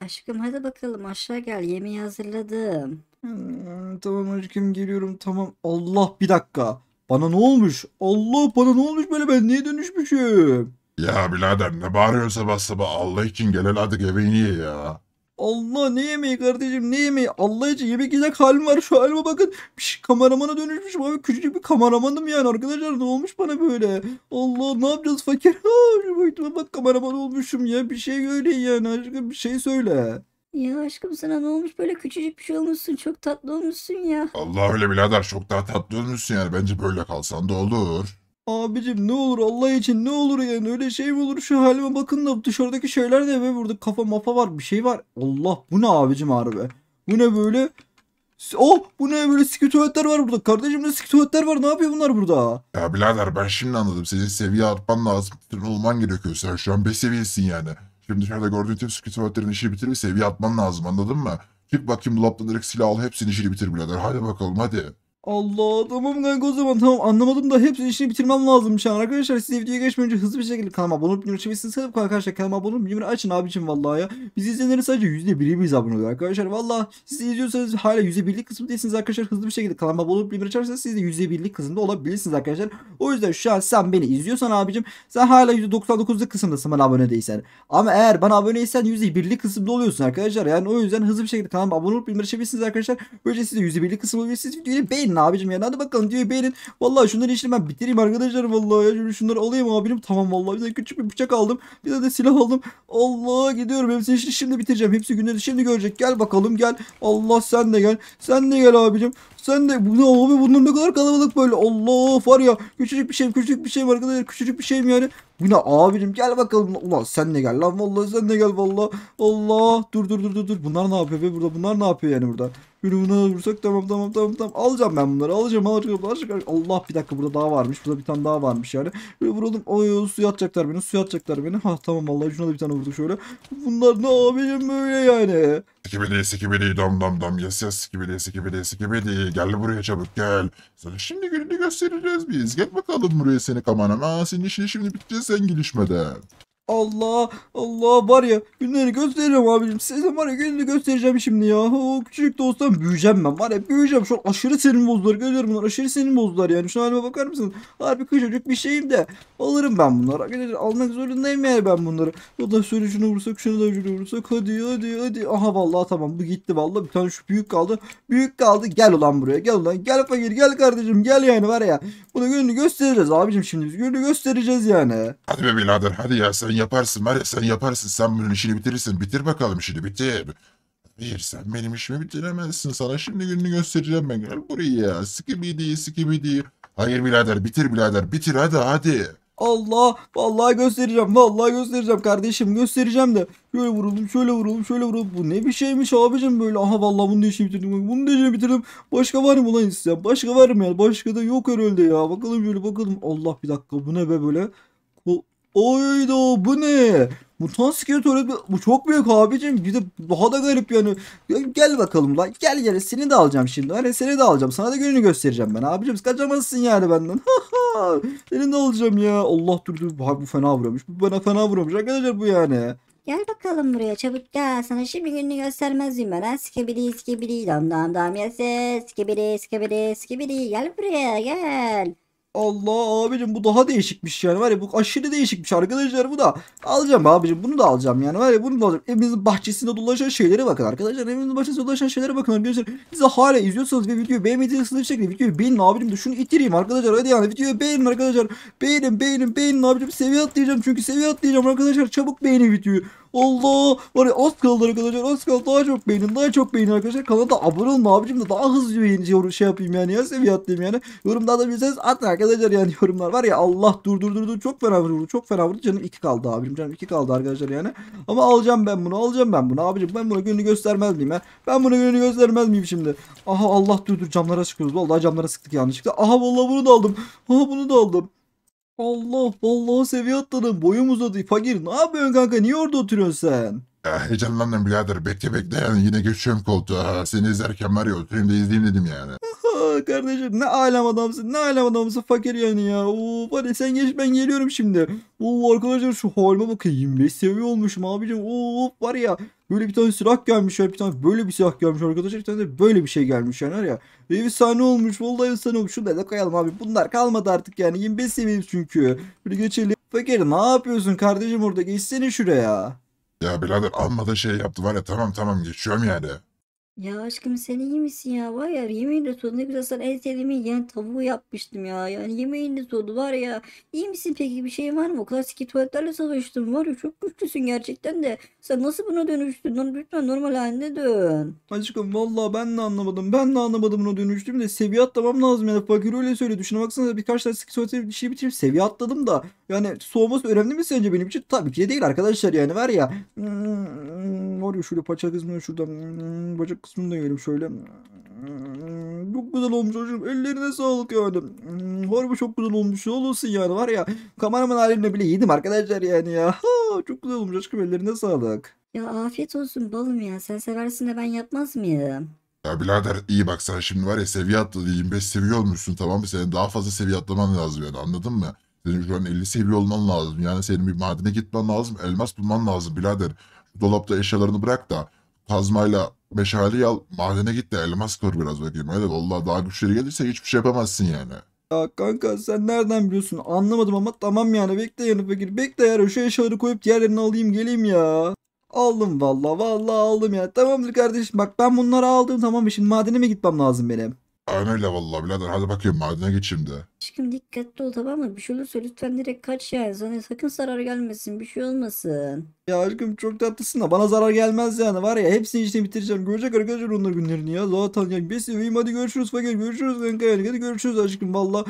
Aşkım hadi bakalım aşağı gel yemeği hazırladım. Hmm, tamam aşkım geliyorum tamam. Allah bir dakika. Bana ne olmuş? Allah bana ne olmuş böyle ben niye dönüşmüşüm? Ya birader ne bağırıyor sabah sabah Allah için gel hadi yemeğini ye ya. Allah ne yemeği kardeşim ne yemeği Allah için yemek yiyecek halim var şu halime bakın Piş, kameramana dönüşmüşüm abi küçücük bir kameramanım yani arkadaşlar ne olmuş bana böyle Allah ne yapacağız fakir ha, bak kameraman olmuşum ya bir şey söyleyin yani aşkım bir şey söyle ya aşkım sana ne olmuş böyle küçücük bir şey olmuşsun çok tatlı olmuşsun ya Allah öyle birader çok daha tatlı olmuşsun yani bence böyle kalsan da olur Abicim ne olur Allah için ne olur yani öyle şey mi olur şu halime bakın da dışarıdaki şeyler de be burada kafa mafa var bir şey var. Allah bu ne abicim harbi. Bu ne böyle? Oh bu ne böyle siki tuvaletler var burada. Kardeşim ne siki tuvaletler var ne yapıyor bunlar burada? Ya birader ben şimdi anladım. Senin seviye artman lazım. Bütün olman gerekiyor. Sen şu an 5 seviyesin yani. Şimdi dışarıda gördüğün tüm siki tuvaletlerin işi bitir ve seviye atman lazım anladın mı? Çık bakayım dolaptan direkt silah al hepsini işini bitir birader. Hadi bakalım hadi. Allah tamam kanka o zaman tamam anlamadım da hepsini işini bitirmem lazım şu şey. an arkadaşlar size videoya geçmeden önce hızlı bir şekilde kanalıma abone olup bildirim açabilirsiniz arkadaşlar kanalıma abone olup bildirim açın abicim vallahi ya biz izleyenlerin sadece %1'i biz abone oluyor arkadaşlar vallahi siz izliyorsanız hala %1'lik kısmı değilsiniz arkadaşlar hızlı bir şekilde kanalıma abone olup bildirim açarsanız siz de %1'lik kısmında olabilirsiniz arkadaşlar o yüzden şu an sen beni izliyorsan abicim sen hala %99'lık kısımdasın bana abone değilsen ama eğer bana aboneysen %1'lik kısımda oluyorsun arkadaşlar yani o yüzden hızlı bir şekilde kanalıma abone olup bildirim açabilirsiniz arkadaşlar böylece siz de %1'lik kısmı olabilirsiniz videoyu beğenin beğenin abicim yani hadi bakalım diyor beğenin. Vallahi şunları işini ben bitireyim arkadaşlar vallahi ya. şunları alayım abicim tamam vallahi bir de küçük bir bıçak aldım. bir de de silah aldım. Allah gidiyorum hepsi şimdi, şimdi bitireceğim. Hepsi günleri şimdi görecek. Gel bakalım gel. Allah sen de gel. Sen de gel abicim. Sen de bu ne abi bunlar ne kadar kalabalık böyle. Allah var ya küçücük bir şeyim küçücük bir şeyim arkadaşlar küçücük bir şeyim yani. Buna ne abim gel bakalım. Ulan sen ne gel lan vallahi sen ne gel vallahi. Allah dur dur dur dur dur. Bunlar ne yapıyor be burada? Bunlar ne yapıyor yani burada? Bunu bunu vursak tamam tamam tamam tamam. Alacağım ben bunları. Alacağım alacağım alacağım. Allah bir dakika burada daha varmış. Burada bir tane daha varmış yani. Böyle vuralım. Ay su atacaklar beni. su atacaklar beni. Ha tamam vallahi şuna da bir tane vurduk şöyle. Bunlar ne yapayım böyle yani? Sikibidi sikibidi dam, dam, dam, yes yes sikibidi sikibidi sikibidi gel buraya çabuk gel. Sana şimdi gününü göstereceğiz biz. Gel bakalım buraya seni kamanam. Aa senin işini şimdi bitireceğiz sen gelişmeden. Allah Allah var ya günleri gösteririm abicim. Size var ya gününü göstereceğim şimdi ya. O küçük de olsam büyüyeceğim ben var ya büyüyeceğim. Şu aşırı sinir bozdular görüyorum bunlar aşırı sinir bozdular yani. Şu halime bakar mısın? Harbi küçücük bir şeyim de alırım ben bunları. Arkadaşlar almak zorundayım yani ben bunları. O da şöyle şunu vursak şunu da şunu vursak hadi hadi hadi. Aha vallahi tamam bu gitti vallahi bir tane şu büyük kaldı. Büyük kaldı gel ulan buraya gel ulan gel fakir gel kardeşim gel yani var ya. Bunu günü göstereceğiz abicim şimdi biz gününü göstereceğiz yani. Hadi be birader hadi ya sen yaparsın var ya sen yaparsın. Sen bunun işini bitirirsin. Bitir bakalım işini bitir. Hayır sen benim işimi bitiremezsin. Sana şimdi gününü göstereceğim ben. Gel buraya. Skibidi değil. Hayır birader bitir birader. Bitir hadi hadi. Allah vallahi göstereceğim vallahi göstereceğim kardeşim göstereceğim de şöyle vuruldum, şöyle vuruldum, şöyle vuruldum. bu ne bir şeymiş abicim böyle aha vallahi bunu da işini bitirdim bunu da işini bitirdim başka var mı lan size başka var mı ya başka da yok herhalde ya bakalım böyle, bakalım Allah bir dakika bu ne be böyle Oyda bu ne? Mutant iskelet öğretmeni bu çok büyük abicim. Bir de daha da garip yani. gel bakalım lan. Gel gel seni de alacağım şimdi. Hani seni de alacağım. Sana da gününü göstereceğim ben abicim. Kaçamazsın yani benden. seni de alacağım ya. Allah dur dur. Bak bu fena vuruyormuş. Bu bana fena vuruyormuş arkadaşlar bu yani. Gel bakalım buraya çabuk gel. Sana şimdi gününü göstermezim ben. Ha? Skibidi skibidi dam dam dam yeses. Skibidi skibidi skibidi. Gel buraya gel. Allah abicim bu daha değişikmiş yani var ya bu aşırı değişikmiş arkadaşlar bu da. Alacağım abicim bunu da alacağım yani var ya bunu da alacağım. Evinizin bahçesinde dolaşan şeylere bakın arkadaşlar. evimizin bahçesinde dolaşan şeylere bakın arkadaşlar. Bizi hala izliyorsanız ve videoyu beğenmediyseniz sınıf şekilde videoyu beğenin abicim de şunu itireyim arkadaşlar. Hadi yani videoyu beğenin arkadaşlar. Beğenin beğenin beğenin abicim seviye atlayacağım çünkü seviye atlayacağım arkadaşlar. Çabuk beğenin videoyu. Allah. Var ya az kaldı arkadaşlar. Az kaldı. Daha çok beğenin. Daha çok beğenin arkadaşlar. Kanala abone olun abicim de daha hızlı beğenici şey yapayım yani. Ya seviye atlayayım yani. yorumda da bilseniz atın arkadaşlar yani yorumlar. Var ya Allah dur dur dur dur. Çok fena vurdu. Çok fena vurdu. Canım 2 kaldı abicim. Canım 2 kaldı arkadaşlar yani. Ama alacağım ben bunu. Alacağım ben bunu abicim. Ben bunu gününü göstermez miyim ben? Ben bunu gününü göstermez miyim şimdi? Aha Allah dur dur camlara çıkıyoruz. Vallahi camlara sıktık yanlışlıkla. Aha vallahi bunu da aldım. Aha bunu da aldım. Allah vallahi seviye atladım. Boyum uzadı. Fakir ne yapıyorsun kanka? Niye orada oturuyorsun sen? Ya, heyecanlandım birader. Bekle bekle yine geçiyorum koltuğa. Seni izlerken var ya oturayım da izleyeyim dedim yani. Aha, Kardeşim ne alem adamsın ne alem adamsın fakir yani ya. Oo, hadi sen geç ben geliyorum şimdi. Oo, arkadaşlar şu halime bakın 25 seviye olmuşum abicim. Oo, var ya Böyle bir tane silah gelmiş ya bir tane böyle bir silah gelmiş arkadaşlar bir tane de böyle bir şey gelmiş yani var ya. Efsane olmuş vallahi efsane olmuş. Şunu da koyalım abi bunlar kalmadı artık yani 25 seviyeyiz çünkü. Böyle geçelim. Fakir ne yapıyorsun kardeşim orada geçsene şuraya. Ya birader amma da şey yaptı var ya tamam tamam geçiyorum yani. Ya aşkım sen iyi misin ya? Var ya yemeğin de soğudu. Ne güzel sana en sevdiğim yani tavuğu yapmıştım ya. Yani yemeğin de soğudu var ya. İyi misin peki bir şey var mı? O klasik tuvaletlerle savaştım var ya çok güçlüsün gerçekten de. Sen nasıl buna dönüştün? Lan Lütfen normal haline dön. Aşkım vallahi ben de anlamadım. Ben de anlamadım buna dönüştüm de seviye atlamam lazım yani. Fakir öyle söyledi. Şuna baksana birkaç tane sıkı tuvalet bir şey bitirip seviye atladım da. Yani soğuması önemli mi sence benim için? Tabii ki de değil arkadaşlar yani var ya. Hmm, var ya şöyle paça kısmını şurada hmm, bacak kısmını da yiyelim şöyle. Hmm, çok güzel olmuş hocam. Ellerine sağlık yani. Hmm, harbi çok güzel olmuş. Olursun yani var ya. Kameraman halimle bile yedim arkadaşlar yani ya. Ha, çok güzel olmuş aşkım ellerine sağlık. Ya afiyet olsun balım ya. Sen seversin de ben yapmaz mıydım? Ya birader iyi bak sen şimdi var ya seviye atladı 25 seviye olmuşsun tamam mı? Senin daha fazla seviye atlaman lazım yani anladın mı? Senin şu an 50 seviye olman lazım. Yani senin bir madene gitmen lazım. Elmas bulman lazım birader. Şu dolapta eşyalarını bırak da kazmayla meşaleyi al. Madene git de elmas kır biraz bakayım. Hadi vallahi daha güçleri gelirse hiçbir şey yapamazsın yani. Ya kanka sen nereden biliyorsun anlamadım ama tamam yani bekle yani fakir bekle ya şu eşyaları koyup diğerlerini alayım geleyim ya. Aldım valla valla aldım ya tamamdır kardeşim bak ben bunları aldım tamam şimdi madene mi gitmem lazım benim? Aynen öyle vallahi birader hadi bakayım madene git şimdi. Aşkım dikkatli ol tamam mı? Bir şey olursa lütfen direkt kaç yani. Sana sakın zarar gelmesin. Bir şey olmasın. Ya aşkım çok tatlısın da bana zarar gelmez yani var ya hepsini işte bitireceğim. Görecek arkadaşlar onlar günlerini ya. Zaten yani bir seveyim hadi görüşürüz fakir görüşürüz kanka yani. Hadi görüşürüz aşkım valla.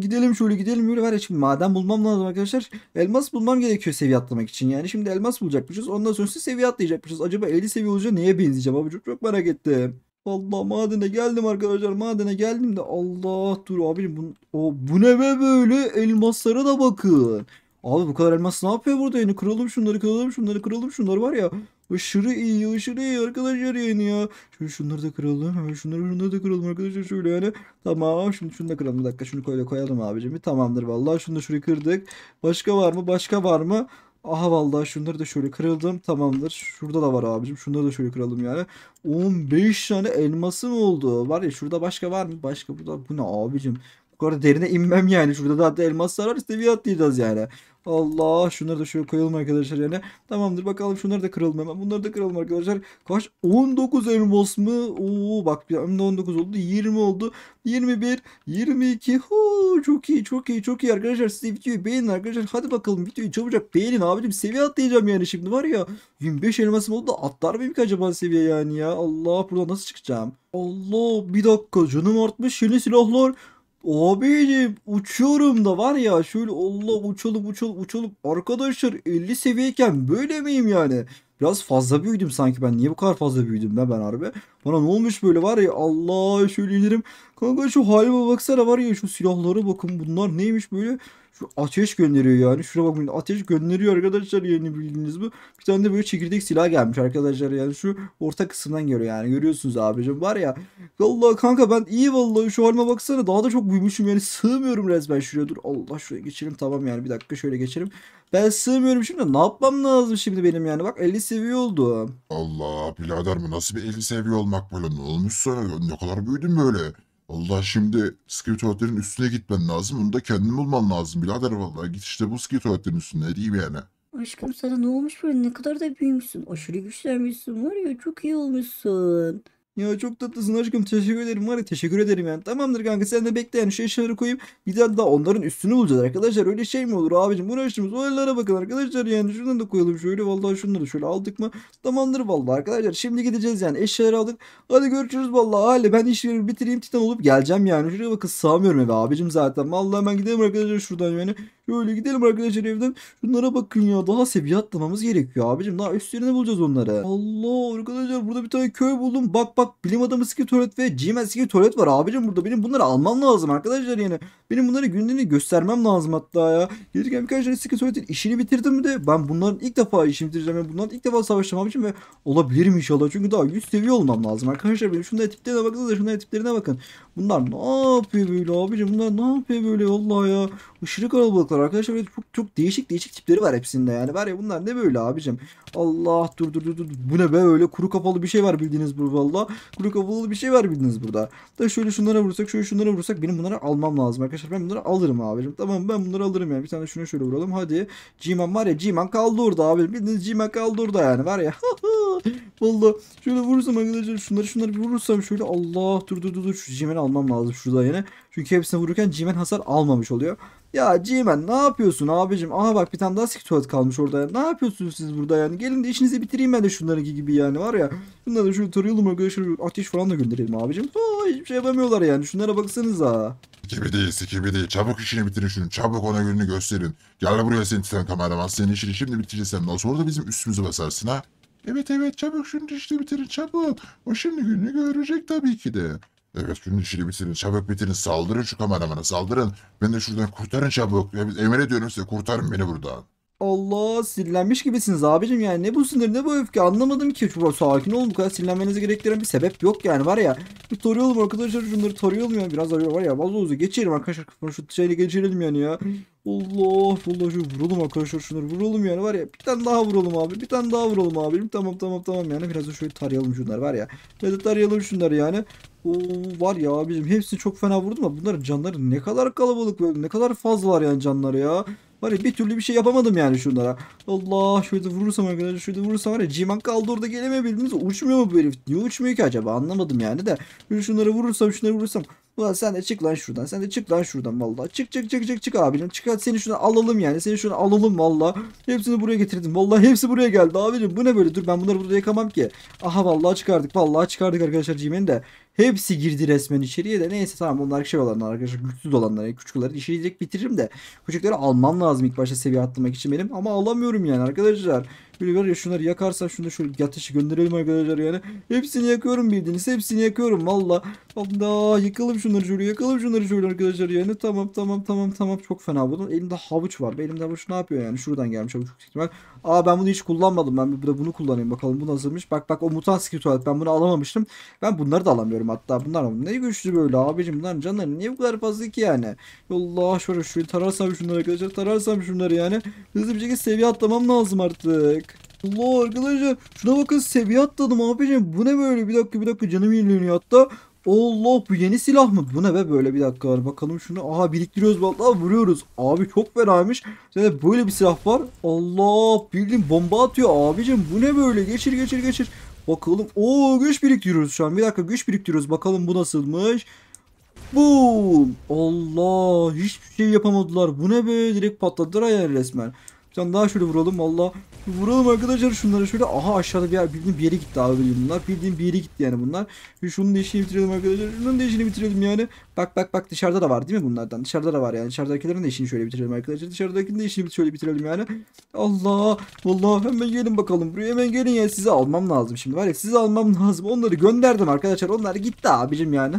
Gidelim şöyle gidelim yürü var ya şimdi maden bulmam lazım arkadaşlar. Elmas bulmam gerekiyor seviye atlamak için yani. Şimdi elmas bulacakmışız ondan sonra seviye atlayacakmışız. Acaba 50 seviye olunca neye benzeyeceğim abi çok, çok merak ettim. Vallahi madene geldim arkadaşlar. Madene geldim de Allah dur abi bu, o, bu ne be böyle elmaslara da bakın. Abi bu kadar elmas ne yapıyor burada yani kıralım şunları kıralım şunları kıralım şunlar var ya. Aşırı iyi aşırı iyi arkadaşlar yani ya. Şimdi şunları da kıralım. Şunları şunları da kıralım arkadaşlar şöyle yani. Tamam şimdi şunu da kıralım bir dakika şunu koyalım, koyalım abicim. Tamamdır vallahi şunu da şurayı kırdık. Başka var mı başka var mı? Aha vallahi şunları da şöyle kırıldım. Tamamdır. Şurada da var abicim. Şunları da şöyle kıralım yani. 15 tane elması mı oldu? Var ya şurada başka var mı? Başka burada. Bu ne abicim? kadar derine inmem yani. Şurada da hatta elmaslar var seviye atlayacağız yani. Allah şunları da şöyle koyalım arkadaşlar yani. Tamamdır bakalım şunları da kıralım hemen. Bunları da kıralım arkadaşlar. Kaç? 19 elmas mı? Oo bak bir anda 19 oldu. 20 oldu. 21, 22. Huu, çok iyi çok iyi çok iyi arkadaşlar. Size videoyu beğenin arkadaşlar. Hadi bakalım videoyu çabucak beğenin abicim. Seviye atlayacağım yani şimdi var ya. 25 elmasım oldu atlar mıyım ki acaba seviye yani ya. Allah buradan nasıl çıkacağım? Allah bir dakika canım artmış yeni silahlar. Abiciğim uçuyorum da var ya şöyle Allah uçalım uçalım uçalım. Arkadaşlar 50 seviyeyken böyle miyim yani? Biraz fazla büyüdüm sanki ben. Niye bu kadar fazla büyüdüm ben ben harbi? Bana ne olmuş böyle var ya Allah şöyle inerim. Kanka şu halime baksana var ya şu silahlara bakın bunlar neymiş böyle. Şu ateş gönderiyor yani. Şuna bakın ateş gönderiyor arkadaşlar yeni bildiğiniz bu. Bir tane de böyle çekirdek silah gelmiş arkadaşlar yani şu orta kısımdan geliyor yani. Görüyorsunuz abicim var ya. Vallahi kanka ben iyi vallahi şu halime baksana daha da çok büyümüşüm yani sığmıyorum resmen şuraya dur. Allah şuraya geçelim tamam yani bir dakika şöyle geçelim. Ben sığmıyorum şimdi ne yapmam lazım şimdi benim yani bak 50 seviye oldu. Allah birader mi nasıl bir 50 seviye olmak böyle ne olmuş sana ne kadar büyüdün böyle. Allah şimdi skate tuvaletlerin üstüne gitmen lazım. Onu da kendin bulman lazım birader vallahi. Git işte bu skate tuvaletlerin üstüne diyeyim yani. Aşkım sana ne olmuş böyle ne kadar da büyümüşsün. Aşırı güçlenmişsin var ya çok iyi olmuşsun. Ya çok tatlısın aşkım teşekkür ederim var ya teşekkür ederim yani. Tamamdır kanka sen de bekle yani şu eşyaları koyayım. Bir tane daha onların üstünü bulacağız arkadaşlar. Öyle şey mi olur abicim bu uğraştığımız olaylara bakın arkadaşlar yani. Şuradan da koyalım şöyle vallahi şunları şöyle aldık mı. Tamamdır vallahi arkadaşlar şimdi gideceğiz yani eşyaları aldık. Hadi görüşürüz vallahi hale ben işleri bitireyim titan olup geleceğim yani. Şuraya bakın sığamıyorum eve abicim zaten. Vallahi ben gidelim arkadaşlar şuradan yani. Böyle gidelim arkadaşlar evden. Şunlara bakın ya. Daha seviye atlamamız gerekiyor abicim. Daha üstlerini bulacağız onları. Allah arkadaşlar burada bir tane köy buldum. Bak bak bilim adamı ski tuvalet ve GM ski tuvalet var abicim burada. Benim bunları almam lazım arkadaşlar yani. Benim bunları günlerini göstermem lazım hatta ya. Gelirken birkaç tane ski tuvaletin işini bitirdim de ben bunların ilk defa işini bitireceğim. Yani bunların ilk defa savaşacağım abicim ve olabilirim inşallah. Çünkü daha 100 seviye olmam lazım arkadaşlar. Benim şunların tiplerine bakın da şunların tiplerine bakın. Bunlar ne yapıyor böyle abicim? Bunlar ne yapıyor böyle Allah ya. Aşırı kalabalıklar arkadaşlar. Böyle çok, çok değişik değişik tipleri var hepsinde yani. Var ya bunlar ne böyle abicim. Allah dur dur dur dur. Bu ne be öyle kuru kapalı bir şey var bildiğiniz burada valla. Kuru kapalı bir şey var bildiğiniz burada. Da şöyle şunlara vursak şöyle şunlara vursak benim bunları almam lazım arkadaşlar. Ben bunları alırım abicim. Tamam ben bunları alırım yani. Bir tane şuna şöyle vuralım hadi. Ciman var ya Ciman kaldı orada abicim. Bildiğiniz Ciman kaldı orada yani var ya. Valla şöyle vurursam arkadaşlar şunları şunları bir vurursam şöyle Allah dur dur dur dur şu cimen almam lazım şurada yine. Çünkü hepsini vururken cimen hasar almamış oluyor. Ya Cimen ne yapıyorsun abicim? Aha bak bir tane daha sik tuvalet kalmış orada. Ya. Ne yapıyorsunuz siz burada yani? Gelin de işinizi bitireyim ben de şunlarınki gibi yani var ya. Bunları da şöyle tarayalım arkadaşlar. Ateş falan da gönderelim abicim. Oo, hiçbir şey yapamıyorlar yani. Şunlara baksanıza. Gibi değil, gibi değil. Çabuk işini bitirin şunu. Çabuk ona gününü gösterin. Gel buraya sen titan kameraman. Senin işini şimdi bitireceğim. Nasıl sonra da bizim üstümüzü basarsın ha? Evet evet çabuk şunu dişli bitirin çabuk. O şimdi gününü görecek tabii ki de. Evet şunu dişli bitirin çabuk bitirin saldırın şu kameramana saldırın. Beni de şuradan kurtarın çabuk. Ya, emir ediyorum size kurtarın beni buradan. Allah sinirlenmiş gibisiniz abicim yani ne bu sinir ne bu öfke anlamadım ki bro sakin olun bu kadar sinirlenmenize gerektiren bir sebep yok yani var ya bir tarayalım arkadaşlar şunları tarayalım ya biraz arıyor var ya bazı uzun geçelim arkadaşlar şu şeyle geçirelim yani ya Allah Allah şu vuralım arkadaşlar şunları vuralım yani var ya bir tane daha vuralım abi bir tane daha vuralım abi tamam tamam tamam yani biraz da şöyle tarayalım şunları var ya ne de tarayalım şunları yani Oo, var ya abicim hepsini çok fena vurdum ama bunların canları ne kadar kalabalık böyle ne kadar fazla yani canları ya Var ya bir türlü bir şey yapamadım yani şunlara. Allah şurada vurursam arkadaşlar şurada vurursam var ya Ciman kaldı orada gelemeyebildiniz. Uçmuyor mu bu herif? Niye uçmuyor ki acaba anlamadım yani de. Şunları vurursam şunları vurursam. Ulan sen de çık lan şuradan. Sen de çık lan şuradan valla. Çık çık çık çık çık abicim. Çık seni şuna alalım yani. Seni şuna alalım valla. Hepsini buraya getirdim. Valla hepsi buraya geldi abicim. Bu ne böyle? Dur ben bunları burada yakamam ki. Aha valla çıkardık. Valla çıkardık arkadaşlar Cimen'i de. Hepsi girdi resmen içeriye de. Neyse tamam onlar şey olanlar arkadaşlar. Güçsüz olanlar. Yani küçükleri işi direkt bitiririm de. Küçükleri almam lazım ilk başta seviye atlamak için benim. Ama alamıyorum yani arkadaşlar. Böyle var ya şunları yakarsa şunu da şöyle yatışı gönderelim arkadaşlar yani. Hepsini yakıyorum bildiğiniz. Hepsini yakıyorum valla. Allah yakalım şunları şöyle yakalım şunları şöyle arkadaşlar yani. Tamam tamam tamam tamam çok fena buldum. Elimde havuç var. Elimde havuç ne yapıyor yani? Şuradan gelmiş havuç ihtimal. Aa ben bunu hiç kullanmadım. Ben bir de bunu kullanayım bakalım bu nasılmış. Bak bak o mutan skill tuvalet ben bunu alamamıştım. Ben bunları da alamıyorum hatta. Bunlar ne güçlü böyle abicim bunların canları niye bu kadar fazla ki yani? Allah şöyle şöyle tararsam şunları arkadaşlar tararsam şunları yani. Hızlı bir şekilde seviye atlamam lazım artık. Allah arkadaşlar şuna bakın seviye atladım abicim. Bu ne böyle bir dakika bir dakika canım yenileniyor hatta. Allah bu yeni silah mı? Bu ne be böyle bir dakika Bakalım şunu. Aha biriktiriyoruz vallahi vuruyoruz. Abi çok fenaymış. Sen böyle bir silah var. Allah bildiğin bomba atıyor abicim. Bu ne böyle? Geçir geçir geçir. Bakalım. o güç biriktiriyoruz şu an. Bir dakika güç biriktiriyoruz. Bakalım bu nasılmış. Boom. Allah hiçbir şey yapamadılar. Bu ne be? Direkt patladılar ayar resmen. Bir tane daha şöyle vuralım valla. Vuralım arkadaşlar şunları şöyle. Aha aşağıda bir yer bildiğim bir yere gitti abi bunlar. bildiğin bir yere gitti yani bunlar. Ve şunun da işini bitirelim arkadaşlar. Şunun da işini bitirelim yani. Bak bak bak dışarıda da var değil mi bunlardan? Dışarıda da var yani. Dışarıdakilerin de işini şöyle bitirelim arkadaşlar. Dışarıdakinin de işini şöyle bitirelim yani. Allah Allah hemen gelin bakalım. Buraya hemen gelin ya. Sizi almam lazım şimdi var ya. Sizi almam lazım. Onları gönderdim arkadaşlar. Onlar gitti abicim yani.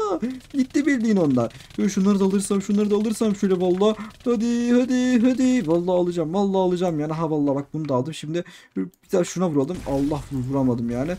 gitti bildiğin onlar. Şöyle şunları da alırsam şunları da alırsam şöyle valla. Hadi hadi hadi. Valla alacağım. Valla alacağım yani. Ha valla bak bunu da aldım. Şimdi bir daha şuna vuralım. Allah vuramadım yani.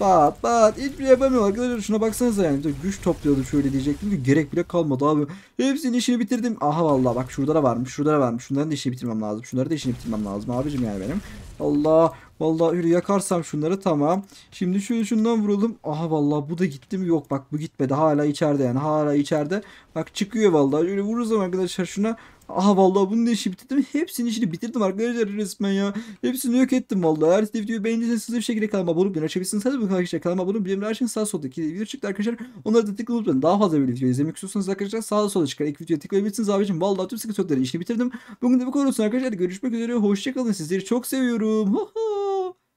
Bat bat. Hiçbir şey yapamıyorum arkadaşlar. Şuna baksanıza yani. Güç topluyordu şöyle diyecektim çünkü gerek bile kalmadı abi. Hepsinin işini bitirdim. Aha vallahi bak şurada da varmış. Şurada da varmış. Şunların da işini bitirmem lazım. Şunları da işini bitirmem lazım abicim yani benim. Allah vallahi yürü yakarsam şunları tamam. Şimdi şunu şundan vuralım. Aha vallahi bu da gitti mi? Yok bak bu gitmedi. Hala içeride yani. Hala içeride. Bak çıkıyor vallahi. Şöyle vururuz ama arkadaşlar şuna. Ah vallahi bunu da işi bitirdim. hepsini işini bitirdim arkadaşlar resmen ya. Hepsini yok ettim vallahi. Eğer siz videoyu beğendiyseniz hızlı bir şekilde kanalıma abone olup açabilirsiniz. Hadi bakalım arkadaşlar kanalıma abone olup bilimler açın. Sağ solda iki video çıktı arkadaşlar. Onları da tıklayıp unutmayın. Daha fazla böyle video izlemek istiyorsanız arkadaşlar sağda solda çıkar ilk videoya tıklayabilirsiniz abicim. Vallahi tüm sıkı sözleri işini bitirdim. Bugün de bu konusun arkadaşlar. Görüşmek üzere. Hoşçakalın. Sizleri çok seviyorum.